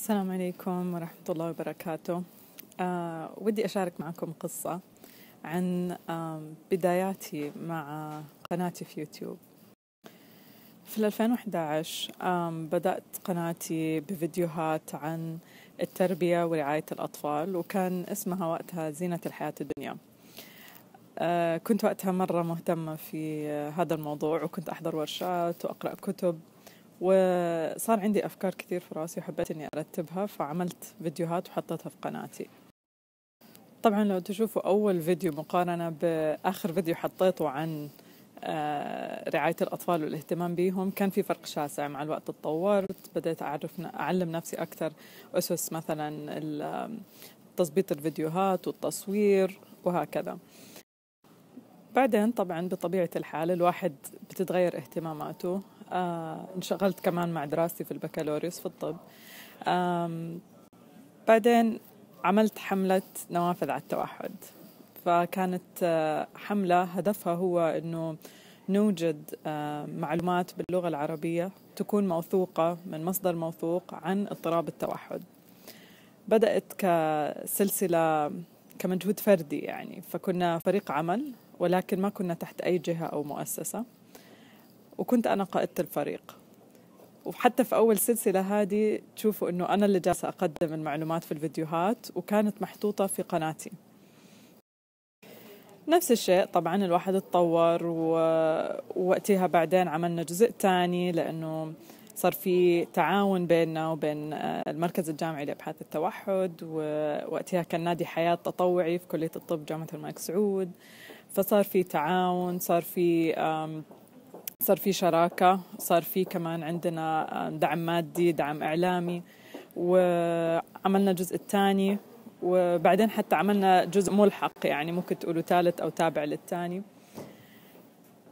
السلام عليكم ورحمة الله وبركاته آه ودي أشارك معكم قصة عن آه بداياتي مع قناتي في يوتيوب في 2011 آه بدأت قناتي بفيديوهات عن التربية ورعاية الأطفال وكان اسمها وقتها زينة الحياة الدنيا آه، كنت وقتها مرة مهتمة في آه، هذا الموضوع وكنت أحضر ورشات وأقرأ كتب وصار عندي أفكار كثير في راسي وحبيت إني أرتبها فعملت فيديوهات وحطيتها في قناتي طبعا لو تشوفوا أول فيديو مقارنة بآخر فيديو حطيته عن آه، رعاية الأطفال والاهتمام بيهم كان في فرق شاسع مع الوقت تطورت بدأت أعرف أعلم نفسي أكثر أسس مثلا تظبيط الفيديوهات والتصوير وهكذا بعدين طبعا بطبيعة الحال الواحد بتتغير اهتماماته آه، انشغلت كمان مع دراستي في البكالوريوس في الطب بعدين عملت حملة نوافذ على التوحد فكانت آه، حملة هدفها هو أنه نوجد آه، معلومات باللغة العربية تكون موثوقة من مصدر موثوق عن اضطراب التوحد بدأت كسلسلة كمجهود فردي يعني فكنا فريق عمل ولكن ما كنا تحت أي جهة أو مؤسسة وكنت أنا قائدة الفريق وحتى في أول سلسلة هذه تشوفوا أنه أنا اللي جالسة أقدم المعلومات في الفيديوهات وكانت محطوطة في قناتي نفس الشيء طبعا الواحد اتطور ووقتها بعدين عملنا جزء ثاني لأنه صار في تعاون بيننا وبين آه، المركز الجامعي لأبحاث التوحد ووقتها كان نادي حياة تطوعي في كلية الطب جامعة الملك سعود فصار في تعاون صار في صار في شراكة صار في كمان عندنا دعم مادي دعم إعلامي وعملنا الجزء الثاني وبعدين حتى عملنا جزء ملحق يعني ممكن تقولوا ثالث أو تابع للثاني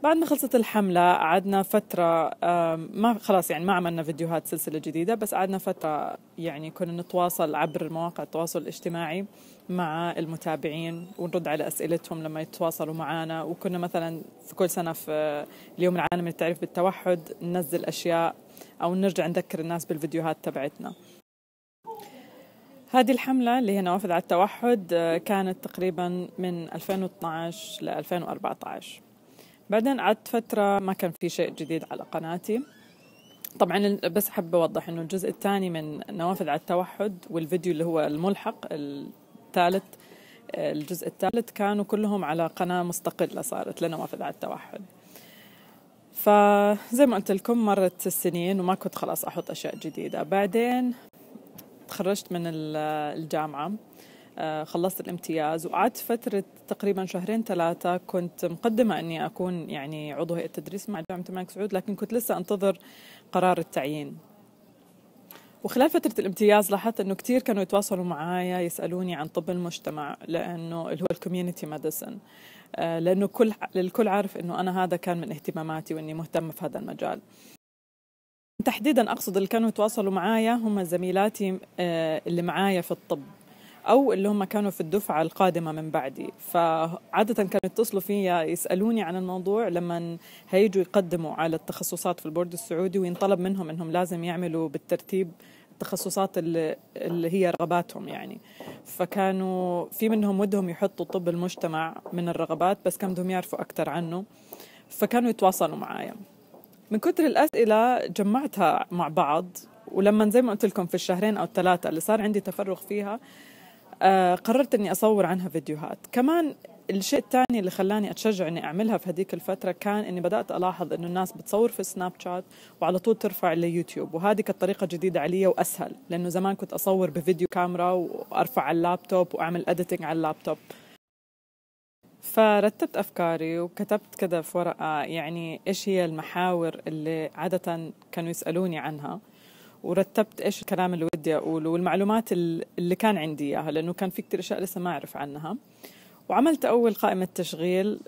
بعد ما خلصت الحملة قعدنا فترة ما خلاص يعني ما عملنا فيديوهات سلسلة جديدة بس قعدنا فترة يعني كنا نتواصل عبر مواقع التواصل الاجتماعي مع المتابعين ونرد على أسئلتهم لما يتواصلوا معنا وكنا مثلا في كل سنة في اليوم العالمي للتعريف بالتوحد ننزل أشياء أو نرجع نذكر الناس بالفيديوهات تبعتنا هذه الحملة اللي هي نوافذ على التوحد آه، كانت تقريبا من 2012 ل 2014 بعدين قعدت فترة ما كان في شيء جديد على قناتي طبعا بس حابة أوضح إنه الجزء الثاني من نوافذ على التوحد والفيديو اللي هو الملحق الثالث الجزء الثالث كانوا كلهم على قناة مستقلة صارت لنوافذ على التوحد فزي ما قلت لكم مرت السنين وما كنت خلاص أحط أشياء جديدة بعدين تخرجت من الجامعة آه، خلصت الامتياز وقعدت فترة تقريبا شهرين ثلاثة كنت مقدمة أني أكون يعني عضو هيئة تدريس مع جامعة الملك سعود لكن كنت لسه أنتظر قرار التعيين وخلال فترة الامتياز لاحظت انه كثير كانوا يتواصلوا معايا يسألوني عن طب المجتمع لانه اللي هو الكوميونتي ميديسن آه، لانه كل الكل عارف انه انا هذا كان من اهتماماتي واني مهتمة في هذا المجال. تحديدا اقصد اللي كانوا يتواصلوا معايا هم زميلاتي آه، اللي معايا في الطب او اللي هم كانوا في الدفعه القادمه من بعدي فعاده كانوا يتصلوا فيا يسالوني عن الموضوع لما هيجوا يقدموا على التخصصات في البورد السعودي وينطلب منهم انهم لازم يعملوا بالترتيب التخصصات اللي, اللي هي رغباتهم يعني فكانوا في منهم ودهم يحطوا طب المجتمع من الرغبات بس كان بدهم يعرفوا اكثر عنه فكانوا يتواصلوا معايا من كثر الاسئله جمعتها مع بعض ولما زي ما قلت لكم في الشهرين او الثلاثه اللي صار عندي تفرغ فيها آه، قررت اني اصور عنها فيديوهات كمان الشيء الثاني اللي خلاني اتشجع اني اعملها في هذيك الفتره كان اني بدات الاحظ انه الناس بتصور في سناب شات وعلى طول ترفع ليوتيوب وهذه كانت طريقه جديده علي واسهل لانه زمان كنت اصور بفيديو كاميرا وارفع على اللابتوب واعمل اديتنج على اللابتوب فرتبت افكاري وكتبت كذا في ورقه يعني ايش هي المحاور اللي عاده كانوا يسالوني عنها ورتبت ايش الكلام اللي ودي اقوله والمعلومات اللي كان عندي اياها لانه كان في كثير اشياء لسه ما اعرف عنها وعملت اول قائمه تشغيل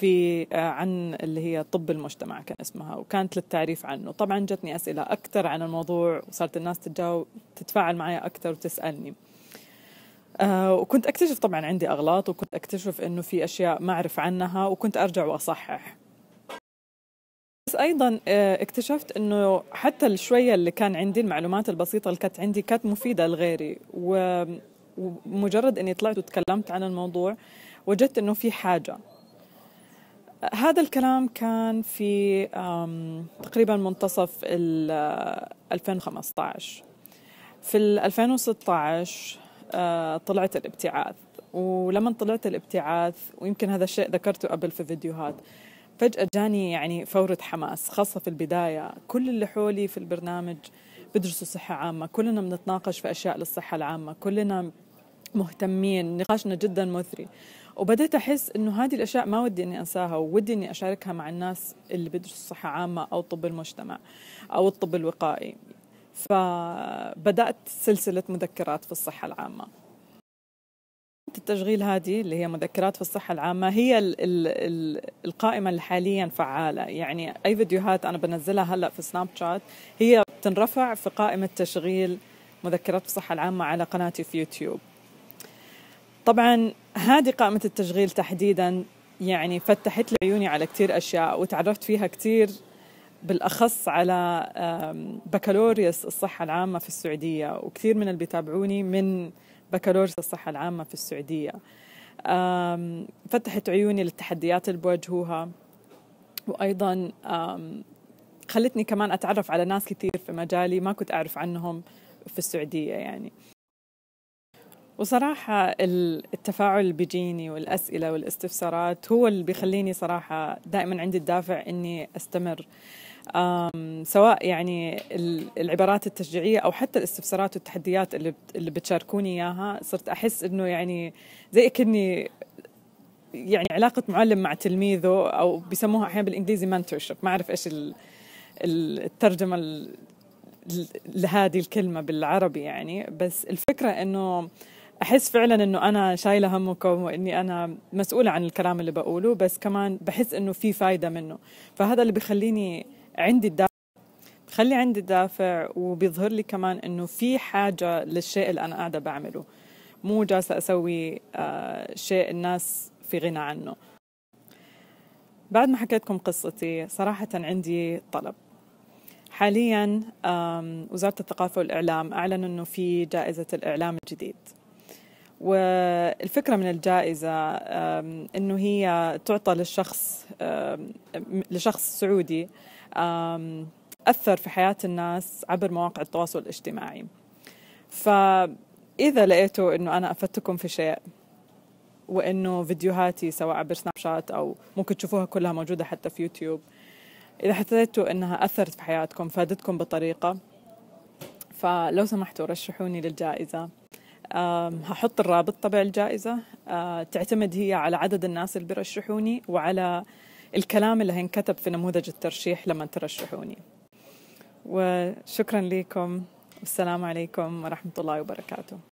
في آه، عن اللي هي طب المجتمع كان اسمها وكانت للتعريف عنه طبعا جتني اسئله اكثر عن الموضوع وصارت الناس تتجاوب تتفاعل معي اكثر وتسالني آه وكنت اكتشف طبعا عندي اغلاط وكنت اكتشف انه في اشياء ما اعرف عنها وكنت ارجع واصحح بس ايضا آه، اكتشفت انه حتى الشويه اللي كان عندي المعلومات البسيطه اللي كانت عندي كانت مفيده لغيري ومجرد اني طلعت وتكلمت عن الموضوع وجدت انه في حاجه هذا الكلام كان في تقريبا منتصف 2015 آه، في 2016 آه، طلعت الابتعاث ولما طلعت الابتعاث ويمكن هذا الشيء ذكرته قبل في فيديوهات فجأة جاني يعني فورة حماس خاصة في البداية كل اللي حولي في البرنامج بدرسوا صحة عامة كلنا بنتناقش في أشياء للصحة العامة كلنا مهتمين نقاشنا جدا مثري وبدأت أحس أنه هذه الأشياء ما ودي أني أنساها وودي أني أشاركها مع الناس اللي بدرسوا صحة عامة أو طب المجتمع أو الطب الوقائي فبدأت سلسلة مذكرات في الصحة العامة التشغيل هذه اللي هي مذكرات في الصحة العامة هي الـ الـ الـ القائمة اللي حاليا فعالة يعني أي فيديوهات أنا بنزلها هلأ في سناب شات هي بتنرفع في قائمة تشغيل مذكرات في الصحة العامة على قناتي في يوتيوب طبعا هذه قائمة التشغيل تحديدا يعني فتحت لي عيوني على كتير أشياء وتعرفت فيها كتير بالأخص على بكالوريوس الصحة العامة في السعودية وكثير من اللي بيتابعوني من بكالوريوس الصحة العامة في السعودية فتحت عيوني للتحديات اللي بواجهوها وأيضا خلتني كمان أتعرف على ناس كثير في مجالي ما كنت أعرف عنهم في السعودية يعني وصراحة التفاعل اللي بيجيني والأسئلة والاستفسارات هو اللي بيخليني صراحة دائما عندي الدافع إني أستمر سواء يعني العبارات التشجيعية أو حتى الاستفسارات والتحديات اللي اللي بتشاركوني إياها صرت أحس إنه يعني زي كأني يعني علاقة معلم مع تلميذه أو بيسموها أحيانا بالإنجليزي mentorship ما أعرف إيش الترجمة لهذه الكلمة بالعربي يعني بس الفكرة إنه احس فعلا انه انا شايله همكم واني انا مسؤوله عن الكلام اللي بقوله بس كمان بحس انه في فايده منه فهذا اللي بخليني عندي الدافع بخلي عندي الدافع وبيظهر لي كمان انه في حاجه للشيء اللي انا قاعده بعمله مو جالسه اسوي آه شيء الناس في غنى عنه بعد ما حكيتكم قصتي صراحه عندي طلب حاليا وزاره الثقافه والاعلام اعلنوا انه في جائزه الاعلام الجديد والفكرة من الجائزة أنه هي تعطى للشخص لشخص سعودي أثر في حياة الناس عبر مواقع التواصل الاجتماعي فإذا لقيتوا أنه أنا أفدتكم في شيء وأنه فيديوهاتي سواء عبر سناب شات أو ممكن تشوفوها كلها موجودة حتى في يوتيوب إذا حسيتوا أنها أثرت في حياتكم فادتكم بطريقة فلو سمحتوا رشحوني للجائزة هحط الرابط تبع الجائزة آه، تعتمد هي على عدد الناس اللي بيرشحوني وعلى الكلام اللي هينكتب في نموذج الترشيح لما ترشحوني وشكرا لكم والسلام عليكم ورحمة الله وبركاته